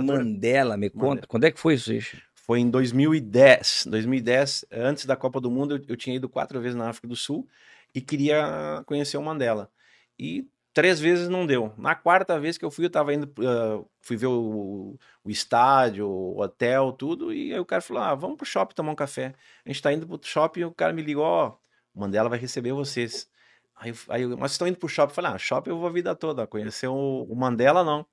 Mandela, me conta. Mandela. Quando é que foi isso? Foi em 2010. 2010, antes da Copa do Mundo, eu, eu tinha ido quatro vezes na África do Sul e queria conhecer o Mandela. E três vezes não deu. Na quarta vez que eu fui, eu tava indo, uh, fui ver o, o, estádio, o hotel, tudo, e aí o cara falou: ah, vamos pro shopping tomar um café. A gente tá indo pro shopping, e o cara me ligou: ó, oh, Mandela vai receber vocês. Aí, aí mas estão indo pro shopping? Eu falei: ah, shopping eu vou a vida toda, conhecer o, o Mandela não.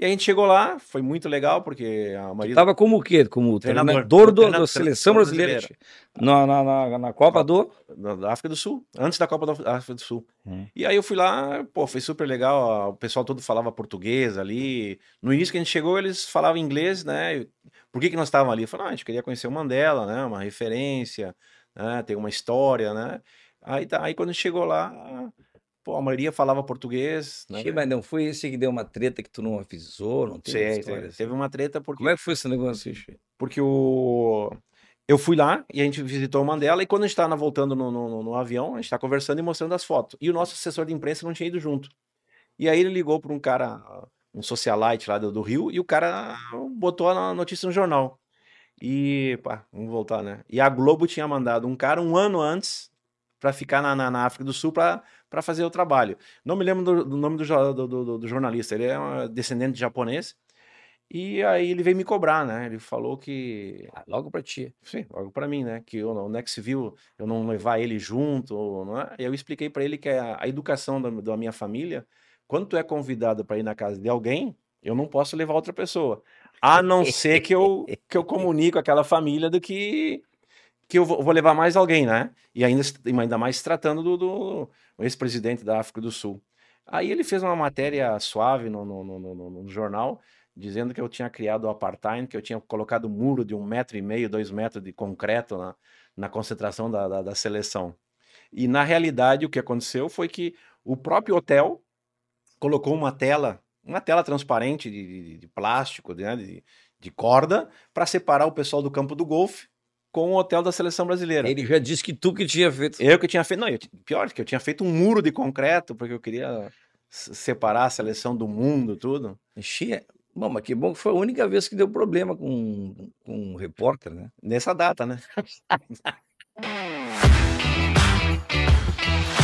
E a gente chegou lá, foi muito legal, porque a Maria. Tava como o quê? Como treinador, treinador, do, treinador da seleção brasileira, brasileira. Na, na, na, Copa do. Da África do Sul, antes da Copa da África do Sul. Hum. E aí eu fui lá, pô, foi super legal. O pessoal todo falava português ali. No início que a gente chegou, eles falavam inglês, né? Por que, que nós estávamos ali? Eu ah, a gente queria conhecer o Mandela, né? Uma referência, né? tem uma história, né? Aí, tá, aí quando chegou lá pô, a maioria falava português. Né? mas não foi esse que deu uma treta que tu não avisou? Não teve Sim, história, teve assim? uma treta porque... Como é que foi esse negócio, Porque o... Eu fui lá e a gente visitou o Mandela e quando a gente estava tá voltando no, no, no, avião, a gente está conversando e mostrando as fotos. E o nosso assessor de imprensa não tinha ido junto. E aí ele ligou para um cara, um socialite lá do, do Rio, e o cara botou a notícia no jornal. E, pá, vamos voltar, né? E a Globo tinha mandado um cara um ano antes para ficar na, na, na, África do Sul para para fazer o trabalho. Não me lembro do, do nome do, do, do, jornalista, ele é um descendente japonês. E aí ele veio me cobrar, né? Ele falou que. Ah, logo para ti. Sim, logo para mim, né? Que eu, o Nexview, eu não levar ele junto, não é? Eu expliquei para ele que a, a educação da, da, minha família, quando tu é convidado para ir na casa de alguém, eu não posso levar outra pessoa. A não ser que eu, que eu comunico aquela família do que que eu vou levar mais alguém, né? E ainda, ainda mais tratando do, do ex-presidente da África do Sul. Aí ele fez uma matéria suave no, no, no, no, jornal, dizendo que eu tinha criado o apartheid, que eu tinha colocado um muro de um metro e meio, dois metros de concreto na, na concentração da, da, da seleção. E na realidade o que aconteceu foi que o próprio hotel colocou uma tela, uma tela transparente de, de, de plástico, né, de, de corda, para separar o pessoal do campo do golfe com o hotel da seleção brasileira. Ele já disse que tu que tinha feito. Eu que tinha feito. Não, eu, pior que eu tinha feito um muro de concreto, porque eu queria separar a seleção do mundo, tudo. Enchia. Bom, mas que bom que foi a única vez que deu problema com, com um repórter, né? Nessa data, né?